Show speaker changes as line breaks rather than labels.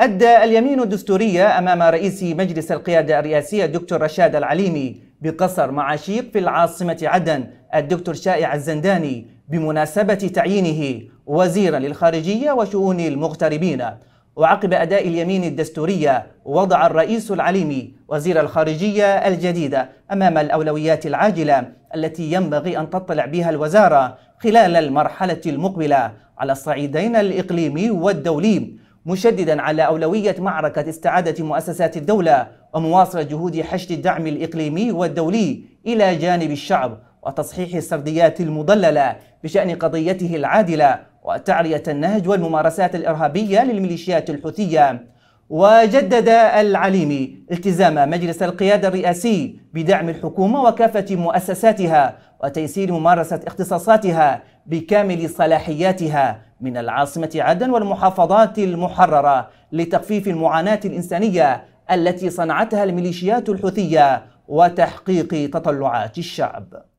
أدى اليمين الدستورية أمام رئيس مجلس القيادة الرئاسية الدكتور رشاد العليمي بقصر معاشيق في العاصمة عدن الدكتور شائع الزنداني بمناسبة تعيينه وزيرا للخارجية وشؤون المغتربين وعقب أداء اليمين الدستورية وضع الرئيس العليمي وزير الخارجية الجديدة أمام الأولويات العاجلة التي ينبغي أن تطلع بها الوزارة خلال المرحلة المقبلة على الصعيدين الإقليمي والدولي مشددا على أولوية معركة استعادة مؤسسات الدولة ومواصلة جهود حشد الدعم الإقليمي والدولي إلى جانب الشعب وتصحيح السرديات المضللة بشأن قضيته العادلة وتعرية النهج والممارسات الإرهابية للميليشيات الحوثية وجدد العليمي التزام مجلس القيادة الرئاسي بدعم الحكومة وكافة مؤسساتها وتيسير ممارسة اختصاصاتها بكامل صلاحياتها من العاصمة عدن والمحافظات المحررة لتخفيف المعاناة الإنسانية التي صنعتها الميليشيات الحوثية وتحقيق تطلعات الشعب